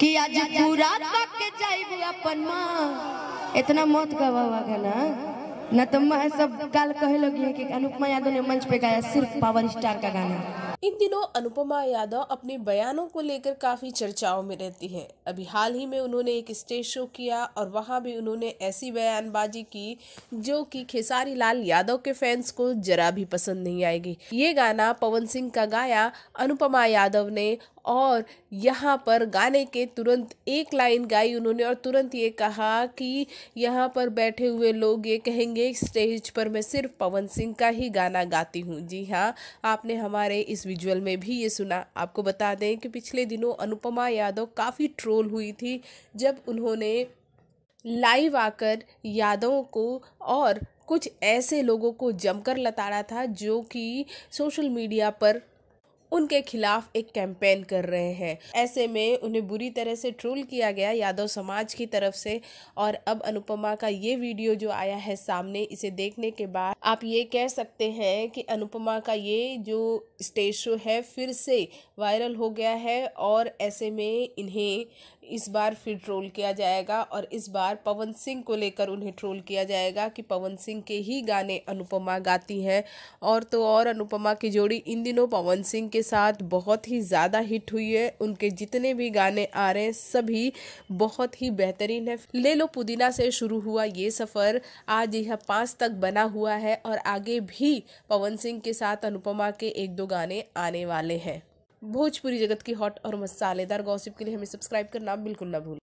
कि आज पूरा पक के जाइबू अपन माँ इतना मौत का बाबा का ना न तो मैं सब कल कहे लोग कि अनुपमा यादव ने मंच पे गाया सिर्फ पावर स्टार का गाना इन दिनों अनुपमा यादव अपने बयानों को लेकर काफी चर्चाओं में रहती है अभी हाल ही में उन्होंने एक स्टेज शो किया और वहां भी उन्होंने ऐसी बयानबाजी की जो कि खेसारी लाल यादव के फैंस को जरा भी पसंद नहीं आएगी ये गाना पवन सिंह का गाया अनुपमा यादव ने और यहाँ पर गाने के तुरंत एक लाइन गाई उन्होंने और तुरंत ये कहा कि यहाँ पर बैठे हुए लोग ये कहेंगे स्टेज पर मैं सिर्फ पवन सिंह का ही गाना गाती हूँ जी हाँ आपने हमारे इस विजुअल में भी ये सुना आपको बता दें कि पिछले दिनों अनुपमा यादव काफ़ी ट्रोल हुई थी जब उन्होंने लाइव आकर यादवों को और कुछ ऐसे लोगों को जमकर लताड़ा था जो कि सोशल मीडिया पर उनके खिलाफ एक कैंपेन कर रहे हैं ऐसे में उन्हें बुरी तरह से ट्रोल किया गया यादव समाज की तरफ से और अब अनुपमा का ये वीडियो जो आया है सामने इसे देखने के बाद आप ये कह सकते हैं कि अनुपमा का ये जो स्टेज शो है फिर से वायरल हो गया है और ऐसे में इन्हें इस बार फिर ट्रोल किया जाएगा और इस बार पवन सिंह को लेकर उन्हें ट्रोल किया जाएगा कि पवन सिंह के ही गाने अनुपमा गाती हैं और तो और अनुपमा की जोड़ी इन दिनों पवन सिंह के साथ बहुत ही ज़्यादा हिट हुई है उनके जितने भी गाने आ रहे हैं सभी बहुत ही बेहतरीन है ले लो पुदीना से शुरू हुआ ये सफ़र आज यह पाँच तक बना हुआ है और आगे भी पवन सिंह के साथ अनुपमा के एक दो गाने आने वाले हैं भोजपुरी जगत की हॉट और मसालेदार गॉसिप के लिए हमें सब्सक्राइब करना बिल्कुल ना भूलें